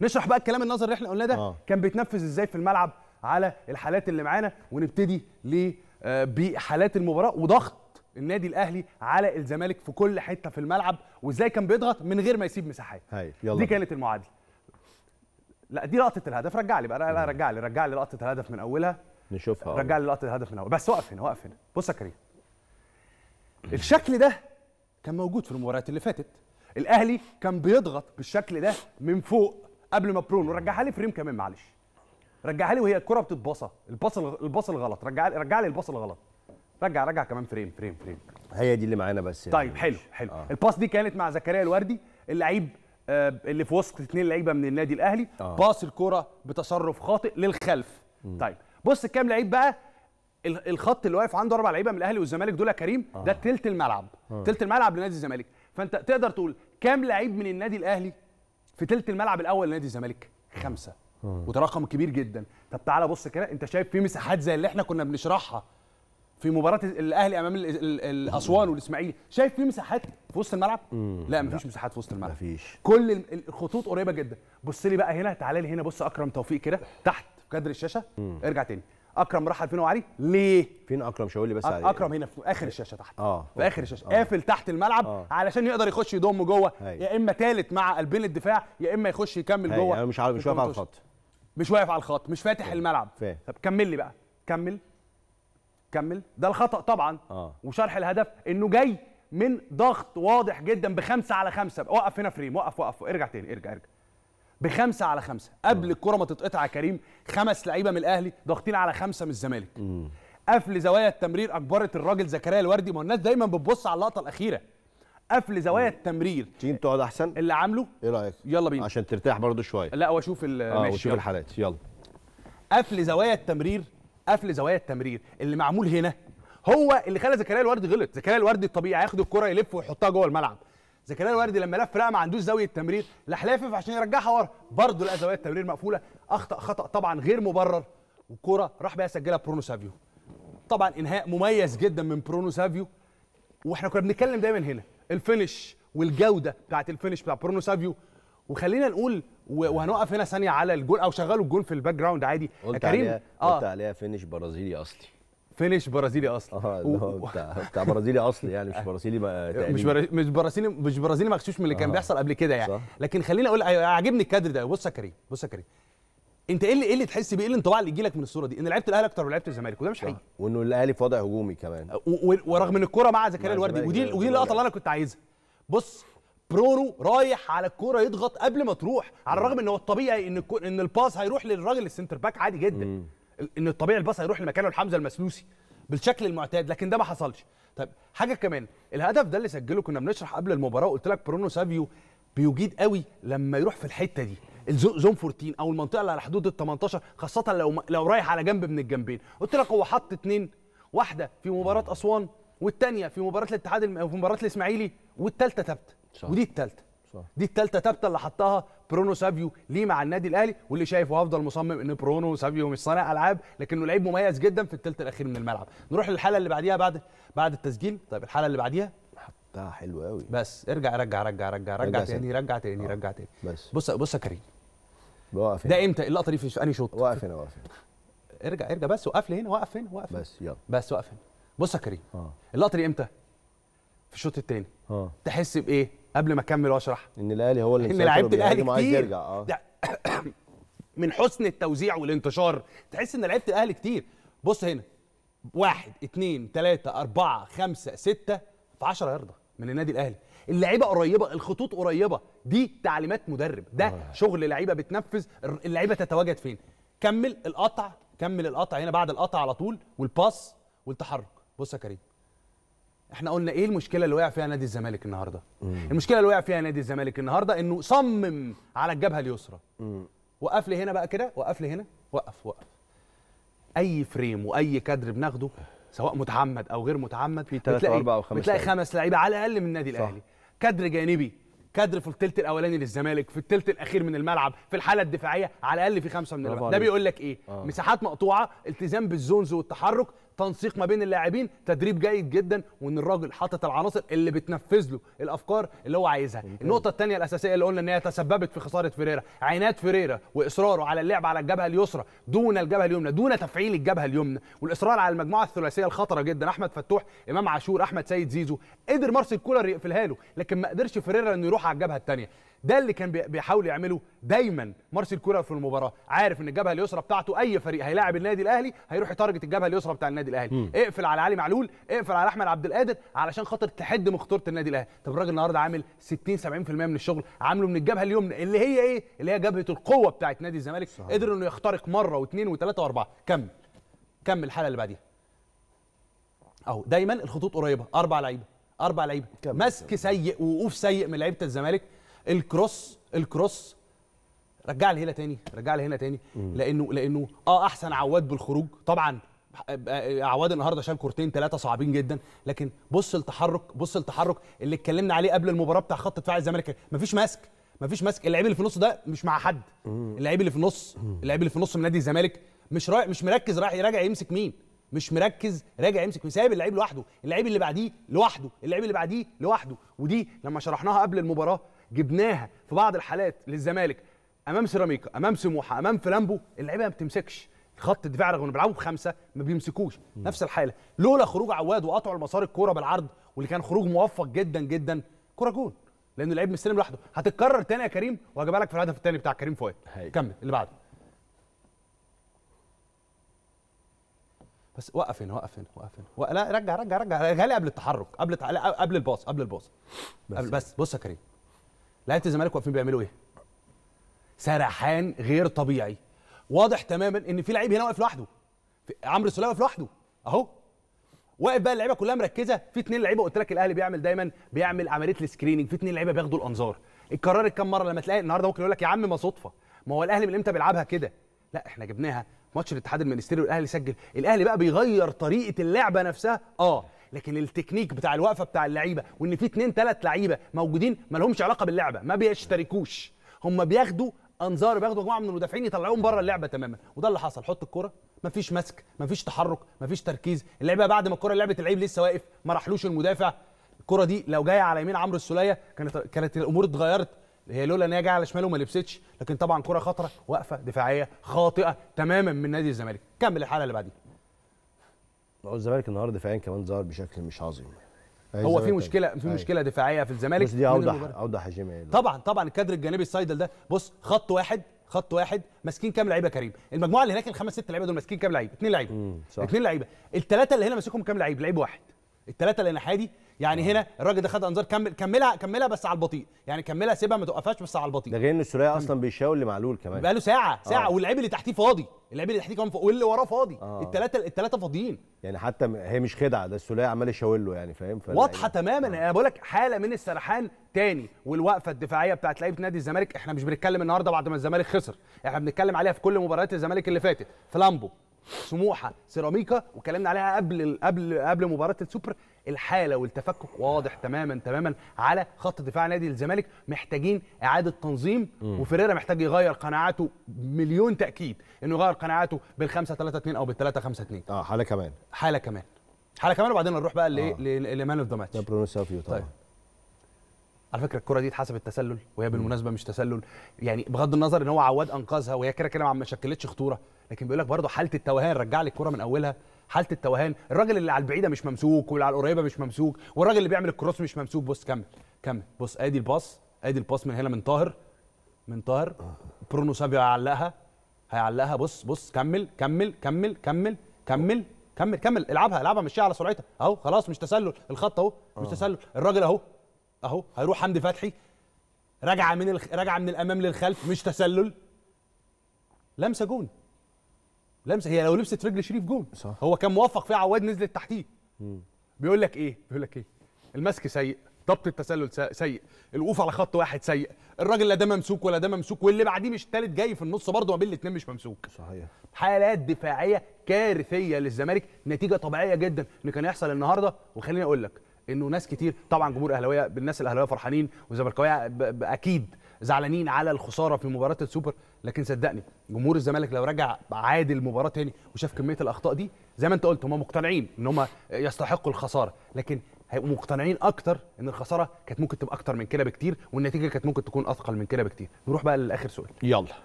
نشرح بقى الكلام النظري اللي احنا قلناه ده آه. كان بيتنفذ ازاي في الملعب على الحالات اللي معانا ونبتدي ليه آه، بحالات المباراه وضغط النادي الاهلي على الزمالك في كل حته في الملعب وازاي كان بيضغط من غير ما يسيب مساحات دي كانت المعادله لا دي لقطه الهدف رجع لي بقى لا رجع لي رجع لي لقطه الهدف من اولها نشوفها رجع لي لقطه الهدف من اولها بس وقف هنا وقف هنا بص يا كريم الشكل ده كان موجود في المباريات اللي فاتت الاهلي كان بيضغط بالشكل ده من فوق قبل ما برونو رجعها لي فريم كمان معلش رجعها لي وهي الكره بتتباصى الباص الباص الغلط رجع رجع لي الباص الغلط رجع رجع كمان فريم فريم فريم هي دي اللي معانا بس طيب حلو حلو آه. الباص دي كانت مع زكريا الوردي اللعيب آه اللي في وسط اثنين لعيبه من النادي الاهلي آه. باص الكره بتصرف خاطئ للخلف م. طيب بص كام لعيب بقى الخط اللي واقف عنده اربع لعيبه من الاهلي والزمالك دول يا كريم آه. ده تلت الملعب آه. تلت الملعب لنادي الزمالك فانت تقدر تقول كام لعيب من النادي الاهلي في ثلث الملعب الاول لنادي الزمالك خمسه وده رقم كبير جدا طب تعالى بص كده انت شايف في مساحات زي اللي احنا كنا بنشرحها في مباراه الاهلي امام الاسوان والاسماعيلي شايف في مساحات في وسط الملعب لا مفيش لا. مساحات في وسط الملعب مفيش كل الخطوط قريبه جدا بص لي بقى هنا تعالى لي هنا بص اكرم توفيق كده تحت في كادر الشاشه ارجع تاني اكرم راح فين وعلي ليه فين اكرم شاور لي بس عليه اكرم هنا في اخر إيه. الشاشه تحت اه في اخر الشاشه آه. قافل تحت الملعب آه. علشان يقدر يخش يضم جوه يا اما ثالث مع قلبين الدفاع يا اما يخش يكمل جوه يعني انا مش عارف مش واقف على الخط مش واقف على الخط مش فاتح فيه. الملعب فيه. طب كمل لي بقى كمل كمل ده الخطا طبعا آه. وشرح الهدف انه جاي من ضغط واضح جدا بخمسه على خمسه وقف هنا فريم وقف وقف ارجع تاني ارجع ارجع بخمسه على خمسه قبل الكره ما تتقطع يا كريم خمس لعيبه من الاهلي ضاغطين على خمسه من الزمالك قفل زوايا التمرير اجبرت الراجل زكريا الوردي ما الناس دايما بتبص على اللقطه الاخيره قفل زوايا التمرير تيجي تقعد احسن اللي عامله ايه رايك يلا بينا عشان ترتاح برضو شويه لا واشوف آه واشوف الحالات يلا قفل زوايا التمرير قفل زوايا التمرير اللي معمول هنا هو اللي خلى زكريا الوردي غلط زكريا الوردي الطبيعي هياخد الكره يلف ويحطها جوه الملعب زكريا الوردي لما لف لا ما عندوش زاويه تمرير راح لافف عشان يرجعها ورا برضه لقى زاويه التمرير مقفوله اخطا خطا طبعا غير مبرر وكره راح بقى سجلها برونو سافيو طبعا انهاء مميز جدا من برونو سافيو واحنا كنا بنتكلم دايما هنا الفينش والجوده بتاعت الفينش بتاع برونو سافيو وخلينا نقول وهنوقف هنا ثانيه على الجول او شغلوا الجول في الباك جراوند عادي قلت كريم عليها آه. قلت عليها فينش برازيلي اصلي فينش برازيلي اصلا اه اللي هو بتاع بتاع برازيلي اصلي يعني مش برازيلي مش مش برازيلي مش برازيلي مغشوش من اللي كان آه. بيحصل قبل كده يعني صح. لكن خليني اقول أيوة، عاجبني الكادر ده بص يا كريم بص يا كريم انت ايه اللي ايه اللي تحس بيه ايه الانطباع اللي يجي لك من الصوره دي ان لعيبه الاهلي اكتر من لعيبه الزمالك وده مش حقيقي وانه الاهلي في وضع هجومي كمان أه، ورغم ان الكوره مع زكريا الوردي ودي ودي اللقطه اللي انا كنت عايزها بص برونو رايح على الكوره يضغط قبل ما تروح على الرغم ان هو الطبيعي ان ان الباس هيروح للراجل السنتر باك عادي جدا ان الطبيعي الباص هيروح لمكانه لحمزه المسلوسي بالشكل المعتاد لكن ده ما حصلش طيب حاجه كمان الهدف ده اللي سجله كنا بنشرح قبل المباراه وقلت لك برونو سافيو بيجيد قوي لما يروح في الحته دي الزون 14 او المنطقه اللي على حدود ال 18 خاصه لو لو رايح على جنب من الجنبين قلت لك هو حط اثنين واحده في مباراه اسوان والثانيه في مباراه الاتحاد في مباراه الاسماعيلي والثالثه ثابته ودي الثالثه صح. دي الثالثه ثابته اللي حطها برونو سابيو ليه مع النادي الاهلي واللي شايفه هفضل مصمم ان برونو سابيو مش صانع العاب لكنه لعيب مميز جدا في الثلث الاخير من الملعب نروح للحاله اللي بعديها بعد بعد التسجيل طيب الحاله اللي بعديها حطها حلوه قوي بس ارجع رجع رجع رجع رجع تاني رجع تاني آه. رجع تاني بس بص بص يا كريم واقف ده امتى اللقطه دي في انهي شوط واقف هنا واقف هنا ارجع ارجع بس وقف لي هنا واقف هنا واقف بس يلا بس واقف هنا بص يا كريم اه اللقطه دي امتى في الشوط الثاني اه تحس بايه قبل ما اكمل واشرح ان الاهلي هو اللي ان لعيبه الاهلي كتير يرجع آه. من حسن التوزيع والانتشار تحس ان لعيبه الاهلي كتير بص هنا واحد اتنين تلاته اربعه خمسه سته في 10 يارده من النادي الاهلي اللعيبه قريبه الخطوط قريبه دي تعليمات مدرب ده آه. شغل لعيبه بتنفذ اللعيبه تتواجد فين كمل القطع كمل القطع هنا بعد القطع على طول والباس والتحرك بص يا كريم احنا قلنا ايه المشكله اللي وقع فيها نادي الزمالك النهارده مم. المشكله اللي وقع فيها نادي الزمالك النهارده انه صمم على الجبهه اليسرى وقف لي هنا بقى كده وقف لي هنا وقف وقف اي فريم واي كادر بناخده سواء متعمد او غير متعمد في او اربعة او خمسة بتلاقي خمس لعيبه على الاقل من النادي الاهلي كادر جانبي كادر في الثلث الاولاني للزمالك في الثلث الاخير من الملعب في الحاله الدفاعيه على الاقل في خمسه من الملعب ده بيقول لك ايه آه. مساحات مقطوعه التزام بالزونز والتحرك تنسيق ما بين اللاعبين تدريب جيد جدا وان الراجل حاطط العناصر اللي بتنفذ له الافكار اللي هو عايزها النقطه الثانيه الاساسيه اللي قلنا ان هي تسببت في خساره فيريرا عينات فيريرا واصراره على اللعب على الجبهه اليسرى دون الجبهه اليمنى دون تفعيل الجبهه اليمنى والاصرار على المجموعه الثلاثيه الخطره جدا احمد فتوح امام عاشور احمد سيد زيزو قدر مارسيل كولر يقفلها له لكن ما قدرش فيريرا انه يروح على الجبهه الثانيه ده اللي كان بيحاول يعمله دايما مارسيل كولر في المباراه عارف ان الجبهه اليسرى بتاعته اي فريق هيلاعب النادي الاهلي هيروح يتارجت الجبهه اليسرى بتاع النادي الاهلي م. اقفل على علي معلول اقفل على احمد عبد القادر علشان خاطر تحد من خطوره النادي الاهلي طب الراجل النهارده عامل 60 70% من الشغل عامله من الجبهه اليمنى اللي هي ايه اللي هي جبهه القوه بتاعت نادي الزمالك قدر انه يخترق مره واثنين وثلاثه واربعه كمل كمل الحلقه اللي بعديها اهو دايما الخطوط قريبه اربع لعيبه اربع لعيبه مسك سيء ووقوف سيء من لعيبه الزمالك الكروس الكروس رجع لي هنا تاني رجع لي هنا تاني لانه لانه اه احسن عواد بالخروج طبعا آه، عواد النهارده شال كورتين ثلاثه صعبين جدا لكن بص التحرك بص التحرك اللي اتكلمنا عليه قبل المباراه بتاع خط دفاع الزمالك مفيش ماسك مفيش ماسك اللعيب اللي في النص ده مش مع حد اللعيب اللي في النص اللعيب اللي في النص من نادي الزمالك مش رايح مش مركز رايح راجع يمسك مين مش مركز راجع يمسك سايب اللعيب لوحده اللعيب اللي بعديه لوحده اللعيب اللي بعديه لوحده ودي لما شرحناها قبل المباراه جبناها في بعض الحالات للزمالك امام سيراميكا امام سموحه امام فلامبو اللعيبه ما بتمسكش خط الدفاع رغم انه بيلعبوا بخمسه ما بيمسكوش نفس الحاله لولا خروج عواد وقطعوا المسار الكوره بالعرض واللي كان خروج موفق جدا جدا كوره جون لانه اللعيب مستلم لوحده هتتكرر تاني يا كريم وهجيبها لك في الهدف التاني بتاع كريم فؤاد كمل اللي بعده بس وقف هنا وقف هنا وقف هنا لا رجع رجع رجع غالي قبل التحرك قبل قبل الباص قبل الباص بس, بس بص يا كريم لعيبه الزمالك واقفين بيعملوا ايه؟ سرحان غير طبيعي واضح تماما ان في لعيب هنا واقف لوحده عمرو سوليه واقف لوحده اهو واقف بقى اللعيبه كلها مركزه في اثنين لعيبه قلت لك الاهلي بيعمل دايما بيعمل عمليه السكريننج في اثنين لعيبه بياخدوا الانظار اتكررت كام مره لما تلاقي النهارده ممكن يقول لك يا عم ما صدفه ما هو الاهلي من امتى بيلعبها كده لا احنا جبناها ماتش الاتحاد المنستيري والاهلي سجل الاهلي بقى بيغير طريقه اللعبه نفسها اه لكن التكنيك بتاع الوقفه بتاع اللعيبه وان في اثنين ثلاث لعيبه موجودين ما لهمش علاقه باللعبه ما بيشتركوش هم بياخدوا انظار بياخدوا مجموعه من المدافعين يطلعوهم بره اللعبه تماما وده اللي حصل حط الكره فيش مسك ما فيش تحرك ما فيش تركيز اللعيبه بعد ما الكره لعبت اللعيب لسه واقف ما راحلوش المدافع الكره دي لو جايه على يمين عمرو السوليه كانت كانت الامور اتغيرت هي لولا ان هي جايه على شماله وما لبستش لكن طبعا كره خطره وقفه دفاعيه خاطئه تماما من نادي الزمالك كمل الحلقه اللي بعديها هو الزمالك النهارده دفاعيا كمان ظهر بشكل مش عظيم هو في مشكله طيب. في أيوة. مشكله دفاعيه في الزمالك بس دي اوضح اوضح يا طبعا طبعا الكادر الجانبي السايدل ده بص خط واحد خط واحد ماسكين كام لعيبه كريم المجموعه اللي هناك الخمس ست لعيبه دول ماسكين كام لعيب اثنين لعيبه اثنين لعيبه الثلاثه اللي هنا ماسكهم كام لعيب لعيب واحد الثلاثه اللي ناحيه دي يعني آه. هنا الراجل ده خد انذار كمل كملها كملها بس على البطيء يعني كملها سيبها ما توقفهاش بس على البطيء ده غير ان اصلا بيشاول لمعلول كمان بقى له ساعه ساعه آه. واللعيب اللي تحتيه فاضي اللعيب اللي تحتيه كمان واللي وراه فاضي آه. الثلاثه الثلاثه فاضيين يعني حتى هي مش خدعه ده السوليه عمال يشاور له يعني فاهم واضحه يعني. تماما آه. انا بقول لك حاله من السرحان تاني والوقفه الدفاعيه بتاعت لعيبه نادي الزمالك احنا مش بنتكلم النهارده بعد ما الزمالك خسر احنا بنتكلم عليها في كل مباريات الزمالك اللي فاتت فلامبو سموحه سيراميكا واتكلمنا عليها قبل قبل قبل مباراه السوبر الحاله والتفكك واضح تماما تماما على خط دفاع نادي الزمالك محتاجين اعاده تنظيم وفريرا محتاج يغير قناعاته مليون تاكيد انه يغير قناعاته بال 5 3 2 او بال 3 5 2 اه حاله كمان حاله كمان حاله كمان وبعدين نروح بقى آه. لمان اوف ذا ماتش برونو سافيو طبعا طيب. على فكره الكره دي اتحسبت تسلل وهي بالمناسبه مش تسلل يعني بغض النظر ان هو عواد انقذها وهي كده كده ما شكلتش خطوره لكن بيقول لك برضه حاله التوهان رجع لي الكوره من اولها حاله التوهان الراجل اللي على البعيده مش ممسوك واللي على القريبه مش ممسوك والراجل اللي بيعمل الكروس مش ممسوك بص كمل كمل بص ادي الباص ادي الباص من هنا من طاهر من طاهر برونو سافيو هيعلقها هيعلقها بص بص كمل كمل كمل كمل كمل كمل كمل العبها العبها مشيها على سرعتها اهو خلاص مش تسلل الخط اهو مش آه. تسلل الراجل اهو اهو هيروح حمدي فتحي راجعه من الخ... راجعه من الامام للخلف مش تسلل لمسه جون لمسه هي لو لبست رجل شريف جون صح. هو كان موفق فيها عواد نزلت تحتيه بيقول لك ايه بيقول لك ايه المسك سيء ضبط التسلل سيء الوقوف على خط واحد سيء الراجل لا ده ممسوك ولا ده ممسوك واللي بعديه مش التالت جاي في النص برضه ما بين الاثنين مش ممسوك صحيح حالات دفاعيه كارثيه للزمالك نتيجه طبيعيه جدا ان كان يحصل النهارده وخليني اقول لك انه ناس كتير طبعا جمهور اهلاويه بالناس الاهلاويه فرحانين وزملكاويه اكيد زعلانين على الخساره في مباراه السوبر لكن صدقني جمهور الزمالك لو رجع عادل مباراه تاني وشاف كميه الاخطاء دي زي ما انت قلت هم مقتنعين ان هم يستحقوا الخساره لكن هيبقوا مقتنعين اكتر ان الخساره كانت ممكن تبقى اكتر من كده بكتير والنتيجه كانت ممكن تكون اثقل من كده بكتير نروح بقى لاخر سؤال يلا